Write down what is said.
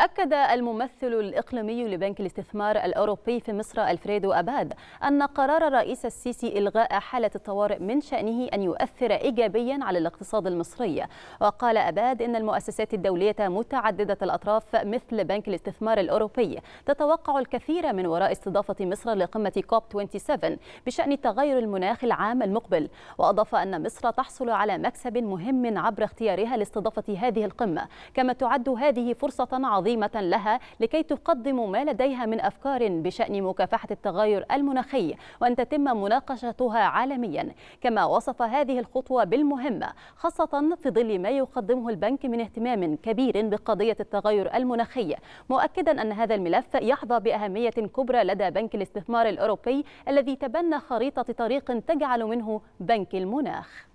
أكد الممثل الإقليمي لبنك الاستثمار الأوروبي في مصر ألفريدو أباد أن قرار الرئيس السيسي إلغاء حالة الطوارئ من شأنه أن يؤثر إيجابيا على الاقتصاد المصري وقال أباد إن المؤسسات الدولية متعددة الأطراف مثل بنك الاستثمار الأوروبي تتوقع الكثير من وراء استضافة مصر لقمة كوب 27 بشأن تغير المناخ العام المقبل وأضاف أن مصر تحصل على مكسب مهم عبر اختيارها لاستضافة هذه القمة كما تعد هذه فرصة عظيمة عظيمة لها لكي تقدم ما لديها من أفكار بشأن مكافحة التغير المناخي وأن تتم مناقشتها عالميا كما وصف هذه الخطوة بالمهمة خاصة في ظل ما يقدمه البنك من اهتمام كبير بقضية التغير المناخي مؤكدا أن هذا الملف يحظى بأهمية كبرى لدى بنك الاستثمار الأوروبي الذي تبنى خريطة طريق تجعل منه بنك المناخ